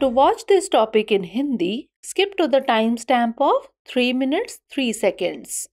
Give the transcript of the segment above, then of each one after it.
To watch this topic in Hindi, skip to the timestamp of 3 minutes 3 seconds.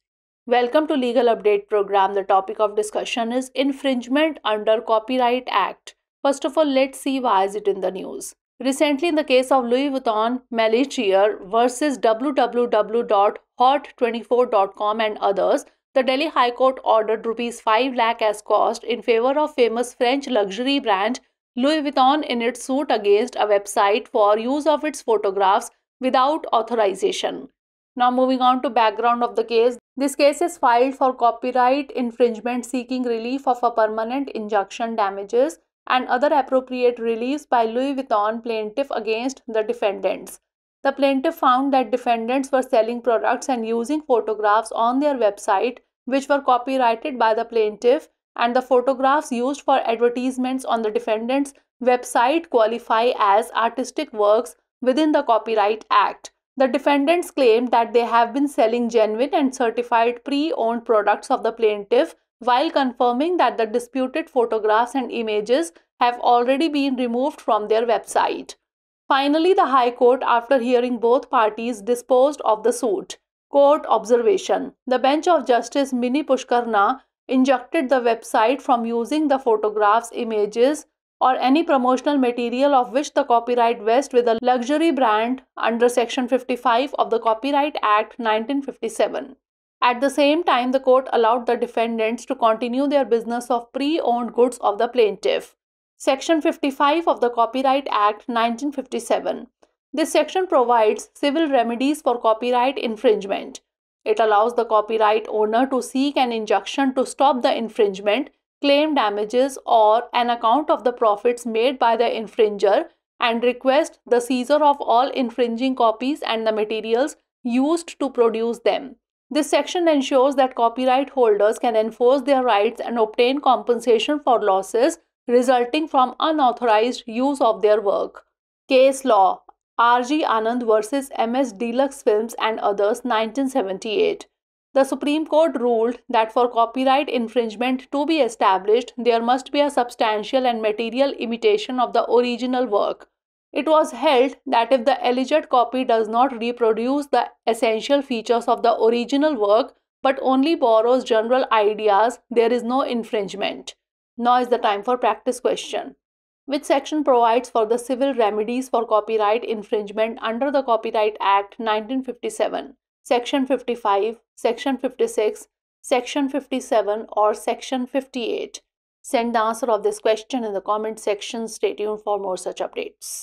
Welcome to Legal Update program. The topic of discussion is infringement under Copyright Act. First of all, let's see why is it in the news. Recently, in the case of Louis Vuitton Melichier versus www.hot24.com and others, the Delhi High Court ordered rupees 5 lakh as cost in favor of famous French luxury brand Louis Vuitton in its suit against a website for use of its photographs without authorization. Now, moving on to background of the case. This case is filed for copyright infringement seeking relief of a permanent injunction damages and other appropriate reliefs by Louis Vuitton plaintiff against the defendants. The plaintiff found that defendants were selling products and using photographs on their website which were copyrighted by the plaintiff and the photographs used for advertisements on the defendant's website qualify as artistic works within the Copyright Act. The defendants claim that they have been selling genuine and certified pre owned products of the plaintiff while confirming that the disputed photographs and images have already been removed from their website. Finally, the High Court, after hearing both parties, disposed of the suit. Court observation The bench of Justice Mini Pushkarna injected the website from using the photographs, images, or any promotional material of which the copyright vests with a luxury brand under Section 55 of the Copyright Act 1957. At the same time, the court allowed the defendants to continue their business of pre owned goods of the plaintiff. Section 55 of the Copyright Act 1957. This section provides civil remedies for copyright infringement. It allows the copyright owner to seek an injunction to stop the infringement, claim damages or an account of the profits made by the infringer and request the seizure of all infringing copies and the materials used to produce them. This section ensures that copyright holders can enforce their rights and obtain compensation for losses resulting from unauthorized use of their work. Case law R.G. Anand vs. M.S. Deluxe Films and others 1978. The Supreme Court ruled that for copyright infringement to be established, there must be a substantial and material imitation of the original work. It was held that if the alleged copy does not reproduce the essential features of the original work but only borrows general ideas, there is no infringement. Now is the time for practice question. which section provides for the civil remedies for copyright infringement under the Copyright Act 1957, Section 55, Section 56, Section 57, or Section 58? Send the answer of this question in the comment section. Stay tuned for more such updates.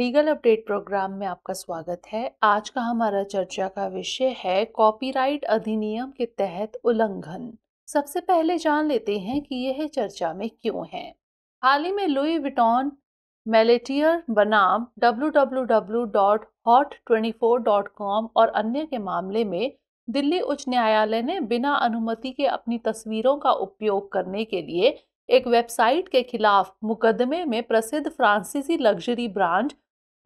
Legal update program में आपका स्वागत है आज का हमारा चर्चा का विषय है कॉपीराइट अधिनियम के तहत उल्लंघन सबसे पहले जान लेते हैं कि यह चर्चा में क्यों है हाल ही में लुई विटॉन मेलेटियर बनाम www.hot24.com और अन्य के मामले में दिल्ली उच्च न्यायालय ने बिना अनुमति के अपनी तस्वीरों का उपयोग करने के लिए एक वेबसाइट के खिलाफ मुकदमे में प्रसिद्ध फ्रांसीसी लग्जरी ब्रांड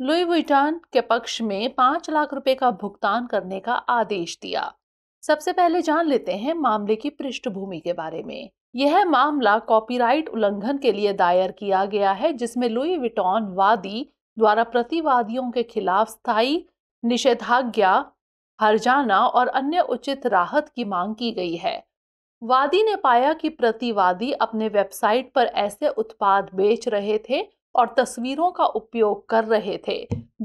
लुई विटान के पक्ष में पाँच लाख रुपए का भुगतान करने का आदेश दिया सबसे पहले जान लेते हैं मामले की पृष्ठभूमि के बारे में यह मामला कॉपीराइट उल्लंघन के लिए दायर किया गया है जिसमें लुई विटॉन वादी द्वारा प्रतिवादियों के खिलाफ स्थायी निषेधाज्ञा हरजाना और अन्य उचित राहत की मांग की गई है वादी ने पाया कि प्रतिवादी अपने वेबसाइट पर ऐसे उत्पाद बेच रहे थे और तस्वीरों का उपयोग कर रहे थे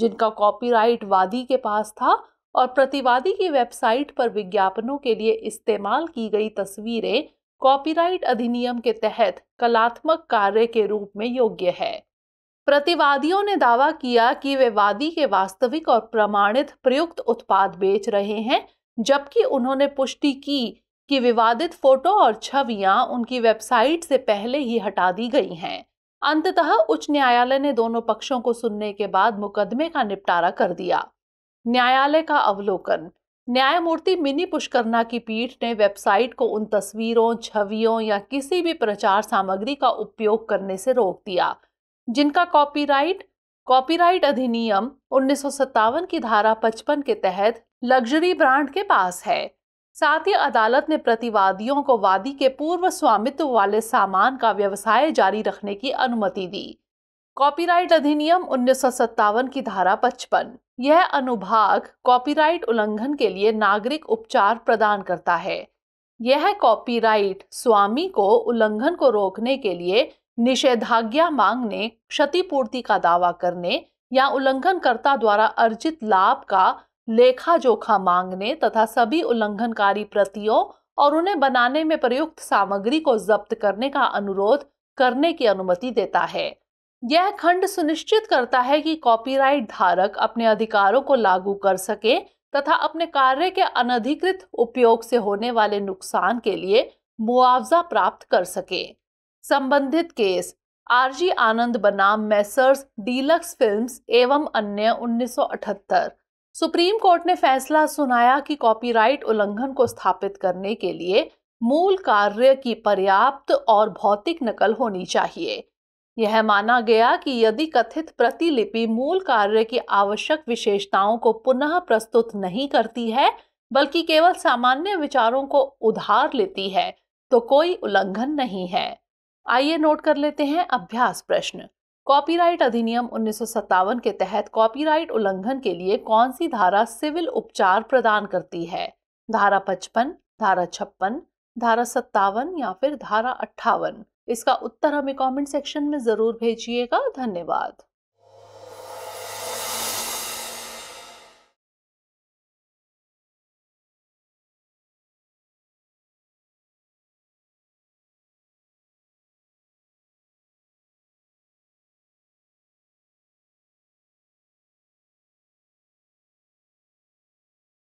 जिनका कॉपीराइट वादी के पास था और प्रतिवादी की वेबसाइट पर विज्ञापनों के लिए इस्तेमाल की गई तस्वीरें कॉपीराइट अधिनियम के तहत कलात्मक कार्य के रूप में योग्य है प्रतिवादियों ने दावा किया कि वे वादी के वास्तविक और प्रमाणित प्रयुक्त उत्पाद बेच रहे हैं जबकि उन्होंने पुष्टि की कि विवादित फोटो और छवियां उनकी वेबसाइट से पहले ही हटा दी गई हैं अंततः उच्च न्यायालय ने दोनों पक्षों को सुनने के बाद मुकदमे का निपटारा कर दिया न्यायालय का अवलोकन न्यायमूर्ति मिनी पुष्करना की पीठ ने वेबसाइट को उन तस्वीरों छवियों या किसी भी प्रचार सामग्री का उपयोग करने से रोक दिया जिनका कॉपीराइट कॉपीराइट अधिनियम उन्नीस की धारा पचपन के तहत लग्जरी ब्रांड के पास है साथ ही अदालत ने प्रतिवादियों को वादी के पूर्व स्वामित्व वाले सामान का व्यवसाय जारी रखने की अनुमति दी कॉपीराइट अधिनियम उन्नीस की धारा पचपन यह अनुभाग कॉपीराइट उल्लंघन के लिए नागरिक उपचार प्रदान करता है यह कॉपीराइट स्वामी को उल्लंघन को रोकने के लिए निषेधाज्ञा मांगने क्षतिपूर्ति का दावा करने या उल्लंघनकर्ता द्वारा अर्जित लाभ का लेखा जोखा मांगने तथा सभी उल्लंघनकारी प्रतियों और उन्हें बनाने में प्रयुक्त सामग्री को जब्त करने का अनुरोध करने की अनुमति देता है यह खंड सुनिश्चित करता है कि कॉपीराइट धारक अपने अधिकारों को लागू कर सके तथा अपने कार्य के अनधिकृत उपयोग से होने वाले नुकसान के लिए मुआवजा प्राप्त कर सके संबंधित केस आरजी आनंद बनाम मैसर्स डीलक्स फिल्म्स एवं अन्य 1978 सुप्रीम कोर्ट ने फैसला सुनाया कि कॉपीराइट उल्लंघन को स्थापित करने के लिए मूल कार्य की पर्याप्त और भौतिक नकल होनी चाहिए यह माना गया कि यदि कथित प्रतिलिपि मूल कार्य की आवश्यक विशेषताओं को पुनः प्रस्तुत नहीं करती है बल्कि केवल सामान्य विचारों को उधार लेती है तो कोई उल्लंघन नहीं है आइए नोट कर लेते हैं अभ्यास प्रश्न कॉपीराइट अधिनियम उन्नीस के तहत कॉपीराइट उल्लंघन के लिए कौन सी धारा सिविल उपचार प्रदान करती है धारा पचपन धारा छप्पन धारा सत्तावन या फिर धारा अट्ठावन इसका उत्तर हमें कमेंट सेक्शन में ज़रूर भेजिएगा धन्यवाद